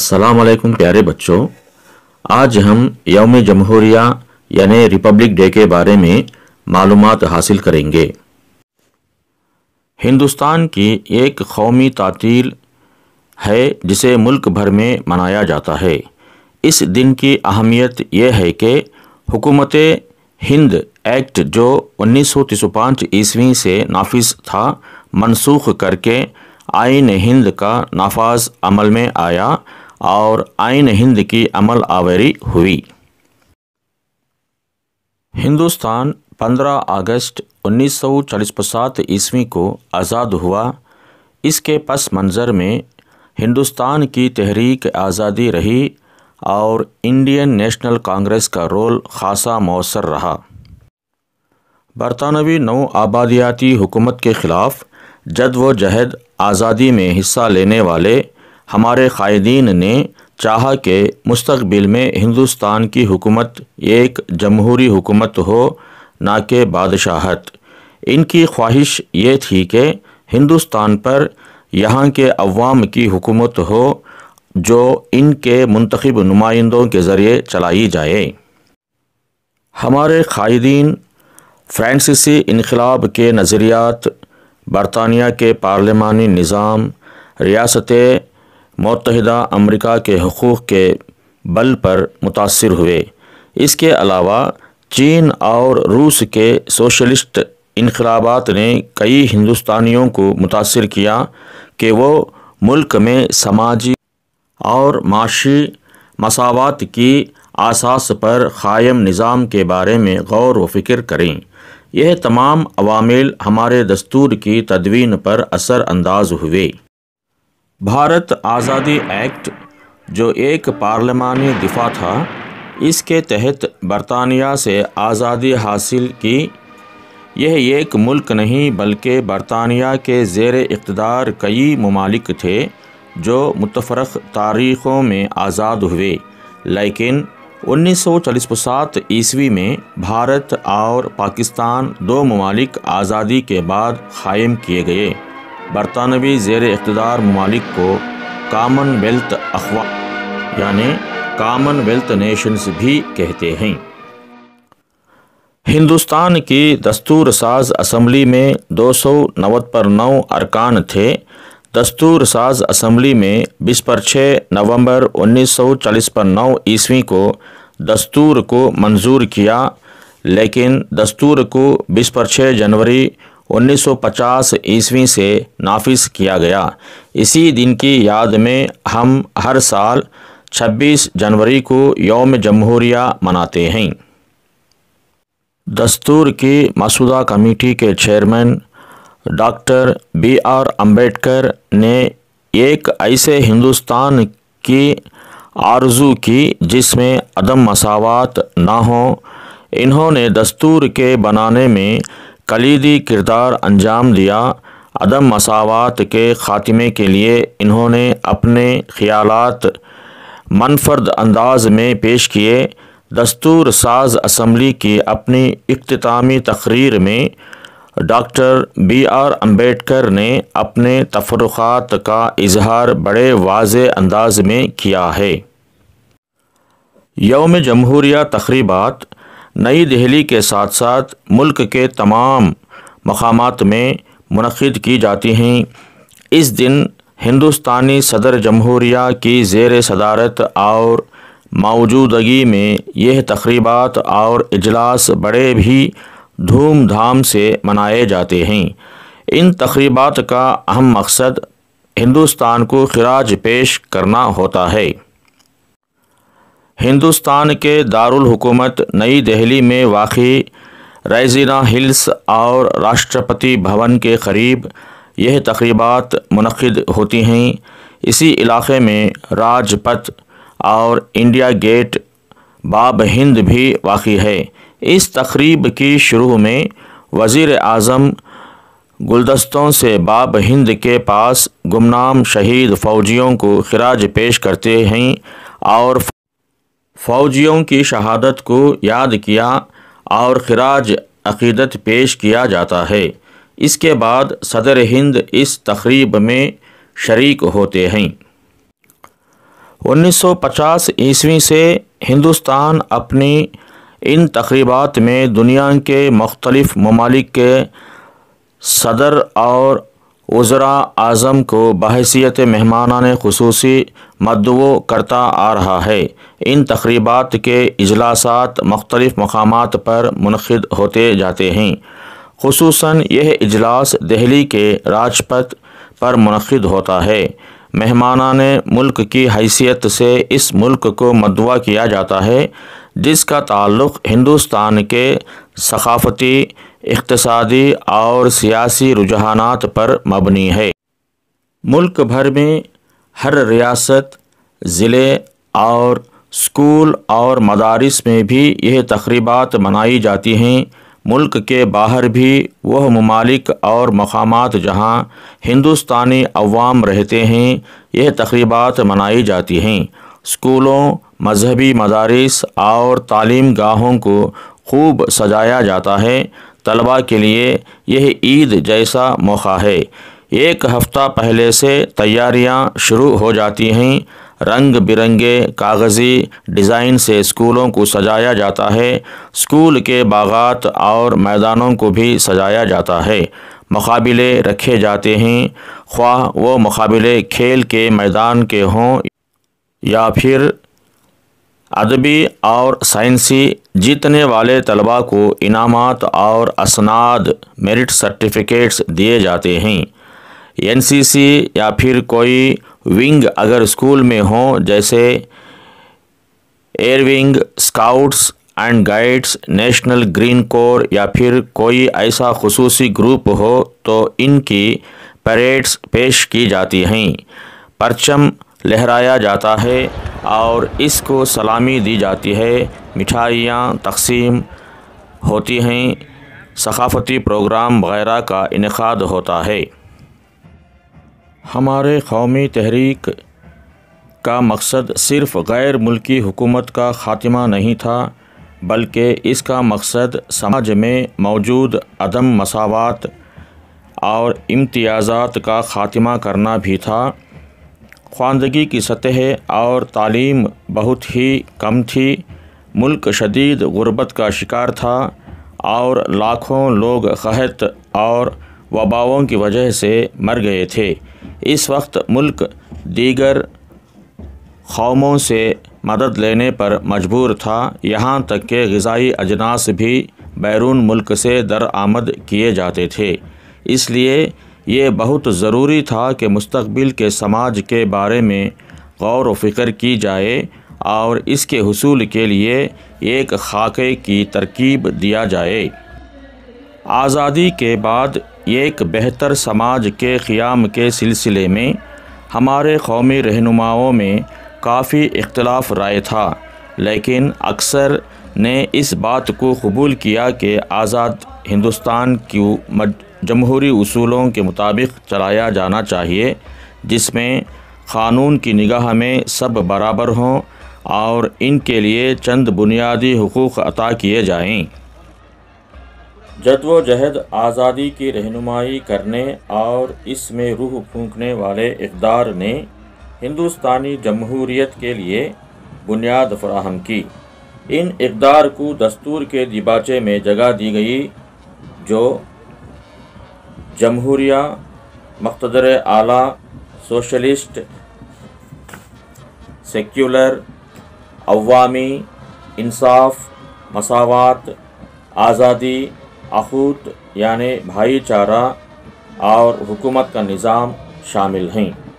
अस्सलाम वालेकुम प्यारे बच्चों आज हम यौम जमहूरिया यानि रिपब्लिक डे के बारे में मालूम हासिल करेंगे हिंदुस्तान की एक कौमी तातील है जिसे मुल्क भर में मनाया जाता है इस दिन की अहमियत यह है कि हुकूमत हिंद एक्ट जो उन्नीस सौ ईस्वी से नाफिज था मनसूख करके आइन हिंद का नाफाज अमल में आया और आयन हिंद की अमल आवरी हुई हिंदुस्तान 15 अगस्त 1947 ईस्वी को आज़ाद हुआ इसके पस मंज़र में हिंदुस्तान की तहरीक आज़ादी रही और इंडियन नेशनल कांग्रेस का रोल खासा मौसर रहा बरतानवी नौ आबादियाती हुकूमत के ख़िलाफ़ जद व जहद आज़ादी में हिस्सा लेने वाले हमारे कायदीन ने चाहा कि मुस्तबिल में हिंदुस्तान की हुकूमत एक जमहूरी हुकूमत हो ना कि बादशाहत इनकी ख्वाहिश ये थी कि हिंदुस्तान पर यहाँ के अवाम की हुकूमत हो जो इनके मंतखब नुमाइंदों के ज़रिए चलाई जाए हमारे कायदीन फ्रांसीसी इनकलाब के नज़रियात बरतानिया के पार्लिमानी निज़ाम रियासत मतहदा अमरीका के हकूक़ के बल पर मुतासर हुए इसके अलावा चीन और रूस के सोशलिस्ट इनकलाबात ने कई हिंदुस्तानियों को मुतासर किया कि वो मुल्क में समाजी और माशी मसावत की आसास पर क़ायम निज़ाम के बारे में गौर व फिक्र करें यह तमाम अवामिल हमारे दस्तूर की तदवीन पर असर हुए भारत आज़ादी एक्ट जो एक पार्लियामानी दिफा था इसके तहत बरतानिया से आज़ादी हासिल की यह एक मुल्क नहीं बल्कि बरतानिया के ज़ेर इकतदार कई ममालिक थे जो मुतफ़रक तारीख़ों में आज़ाद हुए लेकिन 1947 ईस्वी में भारत और पाकिस्तान दो ममालिक आज़ादी के बाद कायम किए गए बरतानवी जेर इकतदार ममालिक को कामन वेल्थ अखवा यानि कामनवेल्थ नेशंस भी कहते हैं हिंदुस्तान की दस्तूर साज असम्बली में दो सौ नवद पर नौ अरकान थे दस्तूर साज असम्बली में बीस पर छः नवंबर चालीस पर नौ ईस्वी को दस्तूर को मंजूर किया लेकिन दस्तूर को बीस पर छः जनवरी 1950 ईस्वी से नाफिस किया गया इसी दिन की याद में हम हर साल 26 जनवरी को यौम जमहूरिया मनाते हैं दस्तूर की मसूदा कमेटी के chairman doctor B R Ambedkar ने एक ऐसे हिंदुस्तान की आरजू की जिसमें अदम मसावत ना हो इन्होंने दस्तूर के बनाने में कलीदी किरदार अंजाम दिया अदम मसावत के ख़ात्मे के लिए इन्होंने अपने ख्याल मनफर्द अंदाज में पेश किए दस्तूर साज असम्बली की अपनी अख्तामी तकरीर में डॉक्टर बी आर अम्बेडकर ने अपने तफरुखात का इजहार बड़े वाज अंदाज में किया है योम जमहूरिया तकरीबा नई दिल्ली के साथ साथ मुल्क के तमाम मकाम में मनद की जाती हैं इस दिन हिंदुस्तानी सदर जमहूरिया की जेर सदारत और मौजूदगी में यह तकरीबा और इजलास बड़े भी धूमधाम से मनाए जाते हैं इन तकरीबा का अहम मकसद हिंदुस्तान को खराज पेश करना होता है हिंदुस्तान के दारुल हुकूमत नई दिल्ली में वाकई रायजीना हिल्स और राष्ट्रपति भवन के करीब यह तकरीबात मनद होती हैं इसी इलाके में राजपथ और इंडिया गेट बाब हिंद भी वाकई है इस तकरीब की शुरू में वज़ी अजम गुलदस्तों से बाब हिंद के पास गुमनाम शहीद फ़ौजियों को खराज पेश करते हैं और फ़ौजियों की शहादत को याद किया और खराज अकीदत पेश किया जाता है इसके बाद सदर हिंद इस तकरीब में शरीक होते हैं 1950 ईस्वी से हिंदुस्तान अपनी इन तकरीबात में दुनिया के मख्तलफ ममालिक के सदर और वज़रा आज़म को बहसीत मेहमान खसूसी मदव करता आ रहा है इन तकरीबा के अजलास मख्तलफ़ मकाम पर मनद होते जाते हैं खसूस यह अजलास दिल्ली के राजपथ पर मनद होता है मेहमाना ने मुल्क की हैसियत से इस मुल्क को मदवा किया जाता है जिसका ताल्लुक़ हिंदुस्तान के सकाफ़ती इकतदी और सियासी रुझान पर मबनी है मुल्क भर में हर रियासत ज़िले और स्कूल और मदारस में भी यह तकरीबा मनाई जाती हैं मुल्क के बाहर भी वह ममालिक और मकाम जहाँ हिंदुस्तानी अवाम रहते हैं यह तकरीबा मनाई जाती हैं स्कूलों मजहबी मदारस और तालीम गाहों को खूब सजाया जाता है तलबा के लिए यह ईद जैसा मौका है एक हफ़्ता पहले से तैयारियां शुरू हो जाती हैं रंग बिरंगे कागज़ी डिज़ाइन से स्कूलों को सजाया जाता है स्कूल के बागात और मैदानों को भी सजाया जाता है मुकाबले रखे जाते हैं ख्वाह वो मुकाबले खेल के मैदान के हों या फिर अदबी और साइंसी जीतने वाले तलबा को इनामत और असनाद मेरिट सर्टिफिकेट्स दिए जाते हैं एनसीसी या फिर कोई विंग अगर स्कूल में हो जैसे air wing scouts and guides national green corps या फिर कोई ऐसा खसूसी ग्रुप हो तो इनकी परेड्स पेश की जाती हैं परचम लहराया जाता है और इसको सलामी दी जाती है मिठाइयाँ तकसीम होती हैं सकाफ़ती प्रोग्राम वगैरह का इनका होता है हमारे कौमी तहरीक का मकसद सिर्फ गैर मुल्की हुकूमत का खात्मा नहीं था बल्कि इसका मकसद समाज में मौजूद अदम मसावत और इम्तियाज़ात का खात्मा करना भी था ख्वानदगी की सतह और तालीम बहुत ही कम थी मुल्क शदीद गुरबत का शिकार था और लाखों लोग कहत और वबाओं की वजह से मर गए थे इस वक्त मुल्क दीगर कौमों से मदद लेने पर मजबूर था यहाँ तक के गज़ाई अजनास भी बैरून मुल्क से दर आमद किए जाते थे इसलिए ये बहुत ज़रूरी था कि मुस्तबिल के समाज के बारे में गौर व फिक्र की जाए और इसके हसूल के लिए एक खाके की तरकीब दिया जाए आज़ादी के बाद एक बेहतर समाज के क़्याम के सिलसिले में हमारे कौमी रहनुमाओं में काफ़ी इख्तलाफ राय था लेकिन अक्सर ने इस बात को कबूल किया कि आज़ाद हिंदुस्तान की जमहूरी असूलों के मुताबिक चलाया जाना चाहिए जिसमें क़ानून की निगाह में सब बराबर हों और इनके लिए चंद बुनियादी हकूक़ अता किए जाएँ जदोजहद आज़ादी की रहनुमाई करने और इसमें रूह फूकने वाले इकदार ने हिंदुस्तानी जमहूरीत के लिए बुनियाद फ्राहम की इन इकदार को दस्तूर के दिबाचे में जगह दी गई जो जमहूरिया मकतदर आला सोशलिस्ट सेक्युलर अवामी इंसाफ मसावत आज़ादी अखूत यानि भाईचारा और हुकूमत का निज़ाम शामिल हैं